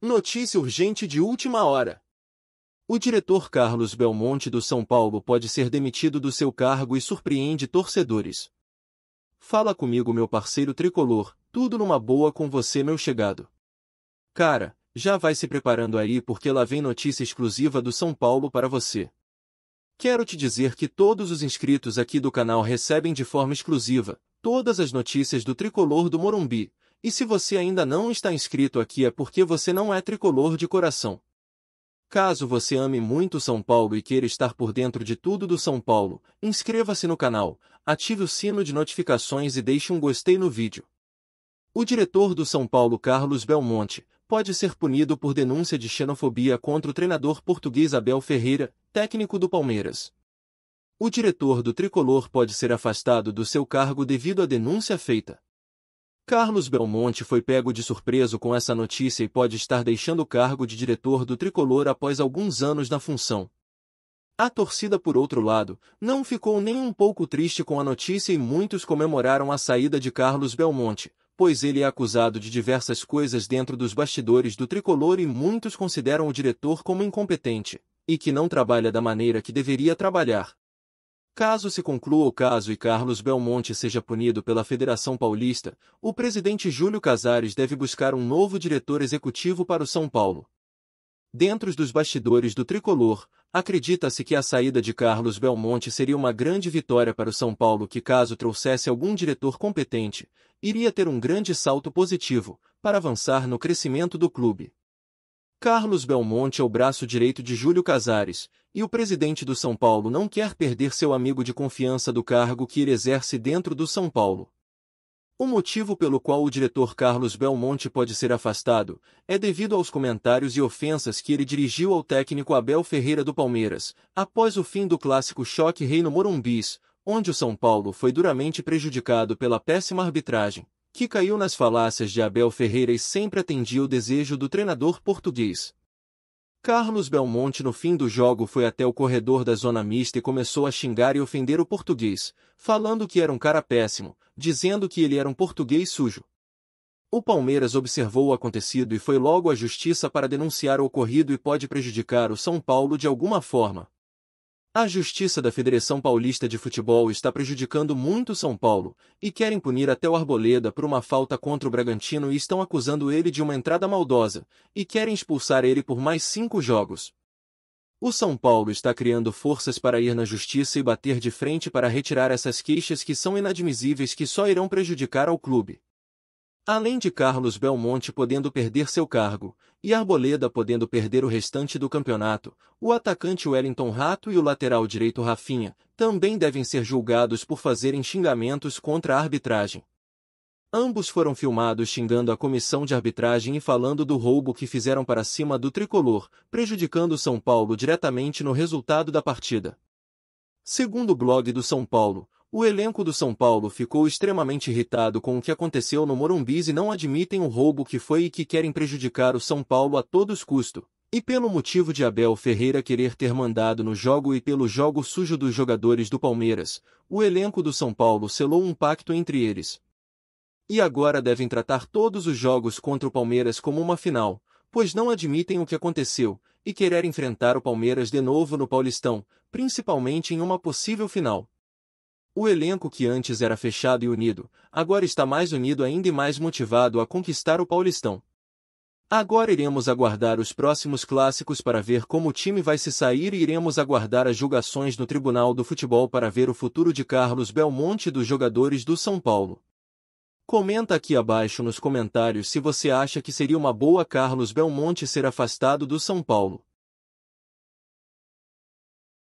Notícia urgente de última hora. O diretor Carlos Belmonte do São Paulo pode ser demitido do seu cargo e surpreende torcedores. Fala comigo, meu parceiro tricolor, tudo numa boa com você, meu chegado. Cara, já vai se preparando aí porque lá vem notícia exclusiva do São Paulo para você. Quero te dizer que todos os inscritos aqui do canal recebem de forma exclusiva todas as notícias do tricolor do Morumbi, e se você ainda não está inscrito aqui é porque você não é tricolor de coração. Caso você ame muito São Paulo e queira estar por dentro de tudo do São Paulo, inscreva-se no canal, ative o sino de notificações e deixe um gostei no vídeo. O diretor do São Paulo Carlos Belmonte pode ser punido por denúncia de xenofobia contra o treinador português Abel Ferreira, técnico do Palmeiras. O diretor do tricolor pode ser afastado do seu cargo devido à denúncia feita. Carlos Belmonte foi pego de surpreso com essa notícia e pode estar deixando o cargo de diretor do tricolor após alguns anos na função. A torcida, por outro lado, não ficou nem um pouco triste com a notícia e muitos comemoraram a saída de Carlos Belmonte, pois ele é acusado de diversas coisas dentro dos bastidores do tricolor e muitos consideram o diretor como incompetente, e que não trabalha da maneira que deveria trabalhar. Caso se conclua o caso e Carlos Belmonte seja punido pela Federação Paulista, o presidente Júlio Casares deve buscar um novo diretor executivo para o São Paulo. Dentro dos bastidores do tricolor, acredita-se que a saída de Carlos Belmonte seria uma grande vitória para o São Paulo, que caso trouxesse algum diretor competente, iria ter um grande salto positivo para avançar no crescimento do clube. Carlos Belmonte é o braço direito de Júlio Casares, e o presidente do São Paulo não quer perder seu amigo de confiança do cargo que ele exerce dentro do São Paulo. O motivo pelo qual o diretor Carlos Belmonte pode ser afastado é devido aos comentários e ofensas que ele dirigiu ao técnico Abel Ferreira do Palmeiras, após o fim do clássico choque Reino Morumbis, onde o São Paulo foi duramente prejudicado pela péssima arbitragem que caiu nas falácias de Abel Ferreira e sempre atendia o desejo do treinador português. Carlos Belmonte no fim do jogo foi até o corredor da zona mista e começou a xingar e ofender o português, falando que era um cara péssimo, dizendo que ele era um português sujo. O Palmeiras observou o acontecido e foi logo à justiça para denunciar o ocorrido e pode prejudicar o São Paulo de alguma forma. A Justiça da Federação Paulista de Futebol está prejudicando muito São Paulo e querem punir até o Arboleda por uma falta contra o Bragantino e estão acusando ele de uma entrada maldosa e querem expulsar ele por mais cinco jogos. O São Paulo está criando forças para ir na justiça e bater de frente para retirar essas queixas que são inadmissíveis que só irão prejudicar ao clube. Além de Carlos Belmonte podendo perder seu cargo, e Arboleda podendo perder o restante do campeonato, o atacante Wellington Rato e o lateral direito Rafinha também devem ser julgados por fazerem xingamentos contra a arbitragem. Ambos foram filmados xingando a comissão de arbitragem e falando do roubo que fizeram para cima do tricolor, prejudicando São Paulo diretamente no resultado da partida. Segundo o blog do São Paulo, o elenco do São Paulo ficou extremamente irritado com o que aconteceu no Morumbis e não admitem o roubo que foi e que querem prejudicar o São Paulo a todos custo. E pelo motivo de Abel Ferreira querer ter mandado no jogo e pelo jogo sujo dos jogadores do Palmeiras, o elenco do São Paulo selou um pacto entre eles. E agora devem tratar todos os jogos contra o Palmeiras como uma final, pois não admitem o que aconteceu, e querer enfrentar o Palmeiras de novo no Paulistão, principalmente em uma possível final. O elenco que antes era fechado e unido, agora está mais unido ainda e mais motivado a conquistar o Paulistão. Agora iremos aguardar os próximos clássicos para ver como o time vai se sair e iremos aguardar as julgações no Tribunal do Futebol para ver o futuro de Carlos Belmonte e dos jogadores do São Paulo. Comenta aqui abaixo nos comentários se você acha que seria uma boa Carlos Belmonte ser afastado do São Paulo.